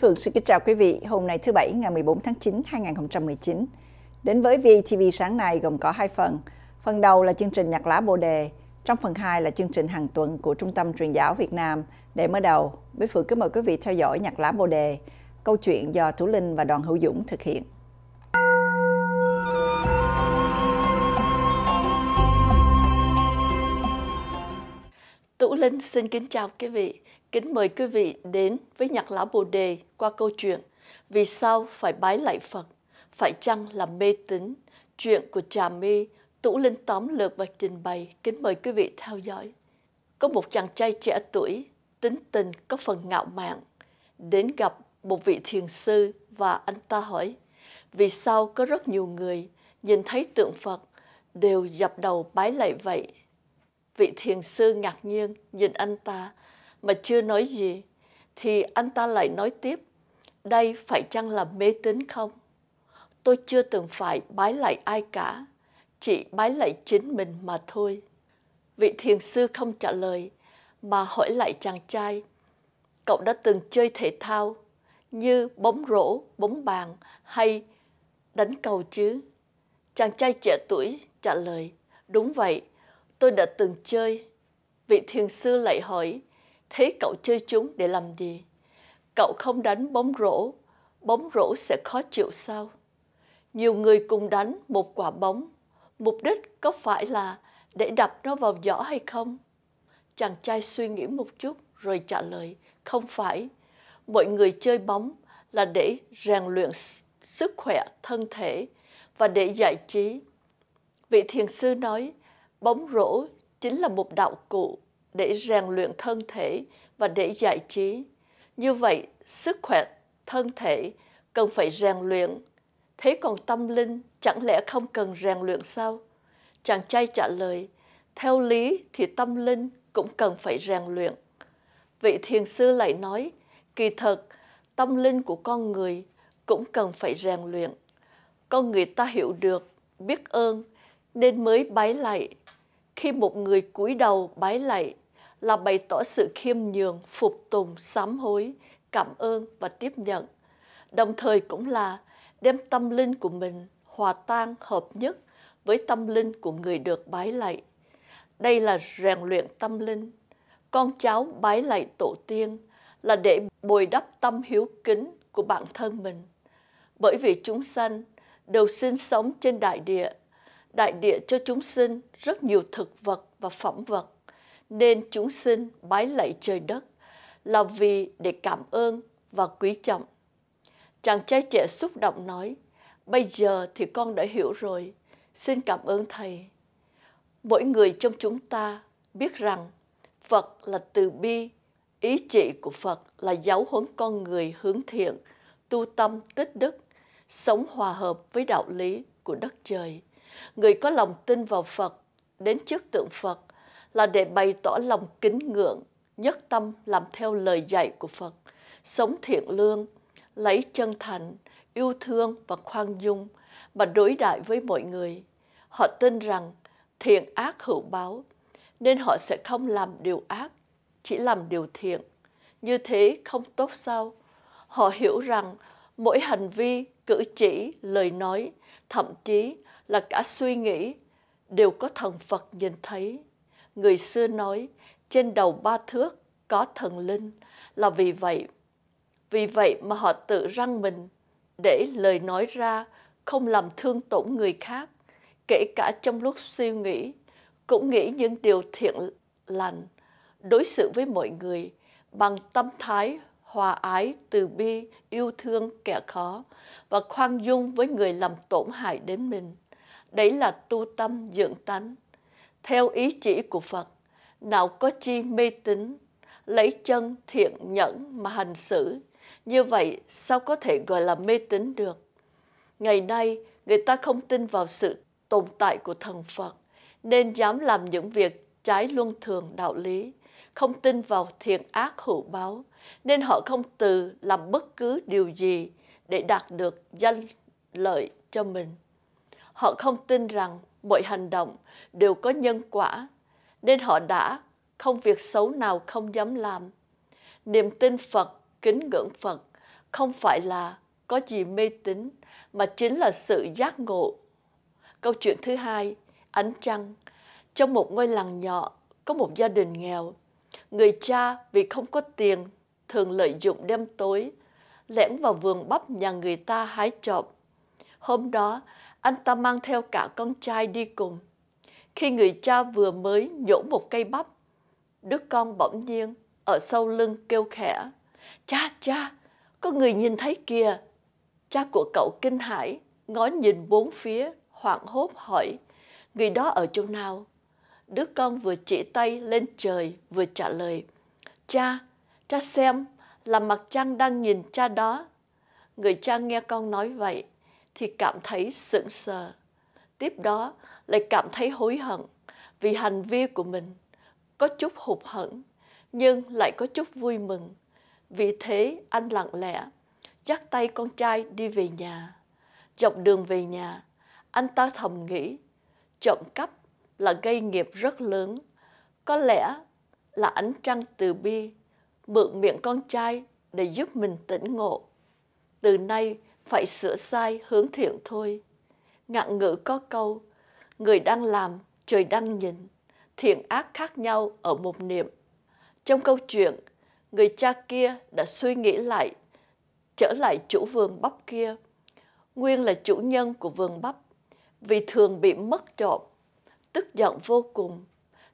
Phượng xin kính chào quý vị. Hôm nay thứ Bảy ngày 14 tháng 9, 2019. Đến với VTV sáng nay gồm có hai phần. Phần đầu là chương trình nhạc lá bồ đề. Trong phần 2 là chương trình hàng tuần của Trung tâm Truyền giáo Việt Nam. Để mở đầu, Bích Phượng kính mời quý vị theo dõi nhạc lá bồ đề, câu chuyện do Thủ Linh và Đoàn Hữu Dũng thực hiện. Tú Linh xin kính chào quý vị. Kính mời quý vị đến với nhạc lão Bồ Đề qua câu chuyện Vì sao phải bái lại Phật? Phải chăng là mê tín? Chuyện của Trà My, Tủ Linh tóm lược và trình bày. Kính mời quý vị theo dõi. Có một chàng trai trẻ tuổi, tính tình có phần ngạo mạn, đến gặp một vị thiền sư và anh ta hỏi vì sao có rất nhiều người nhìn thấy tượng Phật đều dập đầu bái lại vậy? Vị thiền sư ngạc nhiên nhìn anh ta mà chưa nói gì thì anh ta lại nói tiếp đây phải chăng là mê tín không tôi chưa từng phải bái lại ai cả chỉ bái lại chính mình mà thôi vị thiền sư không trả lời mà hỏi lại chàng trai cậu đã từng chơi thể thao như bóng rổ bóng bàn hay đánh cầu chứ chàng trai trẻ tuổi trả lời đúng vậy tôi đã từng chơi vị thiền sư lại hỏi Thế cậu chơi chúng để làm gì? Cậu không đánh bóng rổ, bóng rổ sẽ khó chịu sao? Nhiều người cùng đánh một quả bóng, mục đích có phải là để đập nó vào giỏ hay không? Chàng trai suy nghĩ một chút rồi trả lời, không phải. Mọi người chơi bóng là để rèn luyện sức khỏe thân thể và để giải trí. Vị thiền sư nói, bóng rổ chính là một đạo cụ để rèn luyện thân thể và để giải trí. Như vậy, sức khỏe thân thể cần phải rèn luyện. Thế còn tâm linh chẳng lẽ không cần rèn luyện sao? Chàng trai trả lời, theo lý thì tâm linh cũng cần phải rèn luyện. Vị thiền sư lại nói, kỳ thật, tâm linh của con người cũng cần phải rèn luyện. Con người ta hiểu được, biết ơn, nên mới bái lạy. Khi một người cúi đầu bái lạy là bày tỏ sự khiêm nhường, phục tùng, sám hối, cảm ơn và tiếp nhận. Đồng thời cũng là đem tâm linh của mình hòa tan hợp nhất với tâm linh của người được bái lạy. Đây là rèn luyện tâm linh. Con cháu bái lạy tổ tiên là để bồi đắp tâm hiếu kính của bản thân mình. Bởi vì chúng sanh đều sinh sống trên đại địa. Đại địa cho chúng sinh rất nhiều thực vật và phẩm vật nên chúng sinh bái lạy trời đất là vì để cảm ơn và quý trọng. Chàng trai trẻ xúc động nói, bây giờ thì con đã hiểu rồi, xin cảm ơn Thầy. Mỗi người trong chúng ta biết rằng Phật là từ bi, ý trị của Phật là giáo huấn con người hướng thiện, tu tâm tích đức, sống hòa hợp với đạo lý của đất trời. Người có lòng tin vào Phật, đến trước tượng Phật là để bày tỏ lòng kính ngưỡng, nhất tâm làm theo lời dạy của Phật, sống thiện lương, lấy chân thành, yêu thương và khoan dung mà đối đại với mọi người. Họ tin rằng thiện ác hữu báo, nên họ sẽ không làm điều ác, chỉ làm điều thiện. Như thế không tốt sao? Họ hiểu rằng mỗi hành vi, cử chỉ, lời nói, thậm chí là cả suy nghĩ đều có thần Phật nhìn thấy. Người xưa nói, trên đầu ba thước có thần linh là vì vậy. Vì vậy mà họ tự răng mình để lời nói ra không làm thương tổn người khác, kể cả trong lúc suy nghĩ, cũng nghĩ những điều thiện lành, đối xử với mọi người bằng tâm thái hòa ái, từ bi, yêu thương kẻ khó và khoan dung với người làm tổn hại đến mình. Đấy là tu tâm dưỡng tánh theo ý chỉ của Phật, nào có chi mê tín, lấy chân thiện nhẫn mà hành xử, như vậy sao có thể gọi là mê tín được? Ngày nay, người ta không tin vào sự tồn tại của thần Phật, nên dám làm những việc trái luân thường đạo lý, không tin vào thiện ác hữu báo, nên họ không từ làm bất cứ điều gì để đạt được danh lợi cho mình. Họ không tin rằng mọi hành động đều có nhân quả, nên họ đã không việc xấu nào không dám làm. Niềm tin Phật, kính ngưỡng Phật không phải là có gì mê tín mà chính là sự giác ngộ. Câu chuyện thứ hai, ánh trăng. Trong một ngôi làng nhỏ có một gia đình nghèo. Người cha vì không có tiền thường lợi dụng đêm tối lẻn vào vườn bắp nhà người ta hái trộm. Hôm đó, anh ta mang theo cả con trai đi cùng. Khi người cha vừa mới nhổ một cây bắp, đứa con bỗng nhiên ở sau lưng kêu khẽ. Cha, cha, có người nhìn thấy kìa. Cha của cậu kinh hãi, ngó nhìn bốn phía, hoảng hốt hỏi, người đó ở chỗ nào? Đứa con vừa chỉ tay lên trời, vừa trả lời, cha, cha xem, là mặt trăng đang nhìn cha đó. Người cha nghe con nói vậy, thì cảm thấy sững sờ. Tiếp đó lại cảm thấy hối hận vì hành vi của mình có chút hụt hẫng nhưng lại có chút vui mừng. Vì thế anh lặng lẽ dắt tay con trai đi về nhà. Dọc đường về nhà, anh ta thầm nghĩ trộm cắp là gây nghiệp rất lớn. Có lẽ là ánh trăng từ bi mượn miệng con trai để giúp mình tỉnh ngộ. Từ nay phải sửa sai hướng thiện thôi. Ngạn ngữ có câu, người đang làm, trời đang nhìn, thiện ác khác nhau ở một niệm. Trong câu chuyện, người cha kia đã suy nghĩ lại, trở lại chủ vườn bắp kia. Nguyên là chủ nhân của vườn bắp, vì thường bị mất trộm, tức giận vô cùng.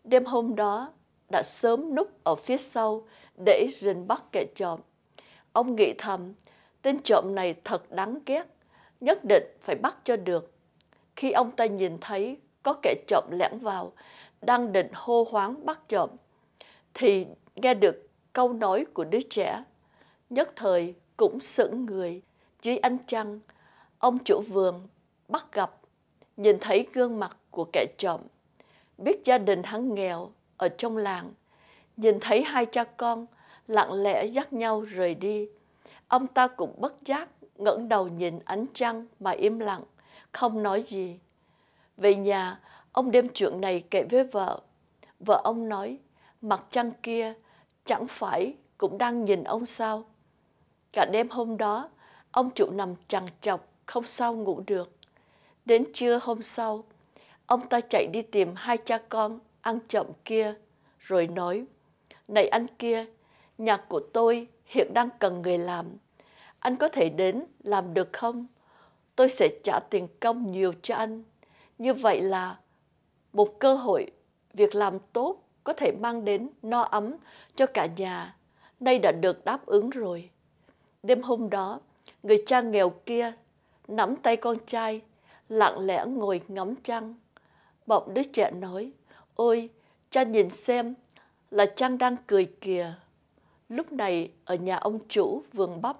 Đêm hôm đó, đã sớm núp ở phía sau để rình bắt kẻ trộm. Ông nghĩ thầm, Tên trộm này thật đáng ghét, nhất định phải bắt cho được. Khi ông ta nhìn thấy có kẻ trộm lẻn vào, đang định hô hoáng bắt trộm, thì nghe được câu nói của đứa trẻ. Nhất thời cũng sững người, dưới ánh trăng, ông chủ vườn bắt gặp, nhìn thấy gương mặt của kẻ trộm. Biết gia đình hắn nghèo ở trong làng, nhìn thấy hai cha con lặng lẽ dắt nhau rời đi. Ông ta cũng bất giác ngẩng đầu nhìn ánh trăng mà im lặng, không nói gì. Về nhà, ông đem chuyện này kể với vợ. Vợ ông nói, mặt trăng kia chẳng phải cũng đang nhìn ông sao. Cả đêm hôm đó, ông trụ nằm chằn chọc, không sao ngủ được. Đến trưa hôm sau, ông ta chạy đi tìm hai cha con ăn trộm kia, rồi nói, Này anh kia, nhà của tôi hiện đang cần người làm, anh có thể đến làm được không? Tôi sẽ trả tiền công nhiều cho anh. Như vậy là một cơ hội việc làm tốt có thể mang đến no ấm cho cả nhà. Nay đã được đáp ứng rồi. Đêm hôm đó, người cha nghèo kia nắm tay con trai, lặng lẽ ngồi ngắm trăng. Bỗng đứa trẻ nói, ôi, cha nhìn xem là trăng đang cười kìa. Lúc này ở nhà ông chủ vườn bắp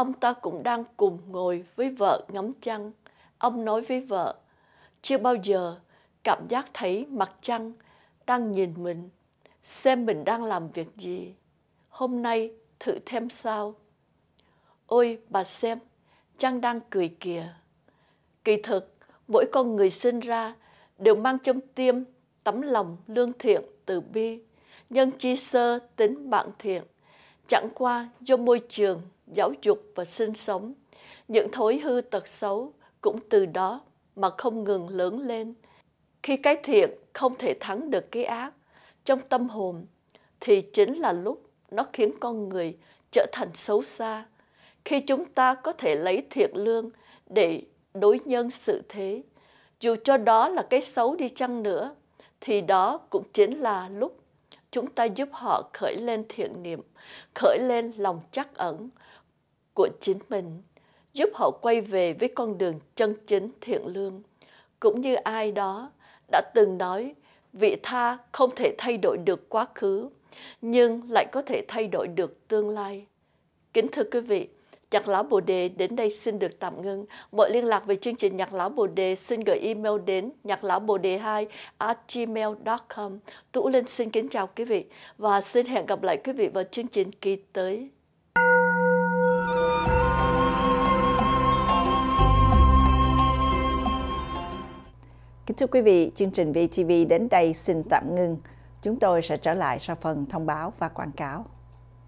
ông ta cũng đang cùng ngồi với vợ ngắm trăng. Ông nói với vợ, chưa bao giờ cảm giác thấy mặt trăng đang nhìn mình, xem mình đang làm việc gì. Hôm nay thử thêm sao. Ôi bà xem, trăng đang cười kìa. Kỳ thực, mỗi con người sinh ra đều mang trong tim tấm lòng lương thiện từ bi, nhân chi sơ tính bạn thiện chẳng qua do môi trường, giáo dục và sinh sống. Những thối hư tật xấu cũng từ đó mà không ngừng lớn lên. Khi cái thiện không thể thắng được cái ác trong tâm hồn thì chính là lúc nó khiến con người trở thành xấu xa. Khi chúng ta có thể lấy thiện lương để đối nhân sự thế, dù cho đó là cái xấu đi chăng nữa, thì đó cũng chính là lúc chúng ta giúp họ khởi lên thiện niệm, khởi lên lòng chắc ẩn của chính mình, giúp họ quay về với con đường chân chính thiện lương. Cũng như ai đó đã từng nói, vị tha không thể thay đổi được quá khứ, nhưng lại có thể thay đổi được tương lai. Kính thưa quý vị, Nhạc Lão Bồ Đề đến đây xin được tạm ngưng. Mọi liên lạc về chương trình Nhạc Lão Bồ Đề xin gửi email đến nhạc lão bồ đề 2 gmail.com. Tú Linh xin kính chào quý vị và xin hẹn gặp lại quý vị vào chương trình kỳ tới. Kính chúc quý vị, chương trình VTV đến đây xin tạm ngưng. Chúng tôi sẽ trở lại sau phần thông báo và quảng cáo.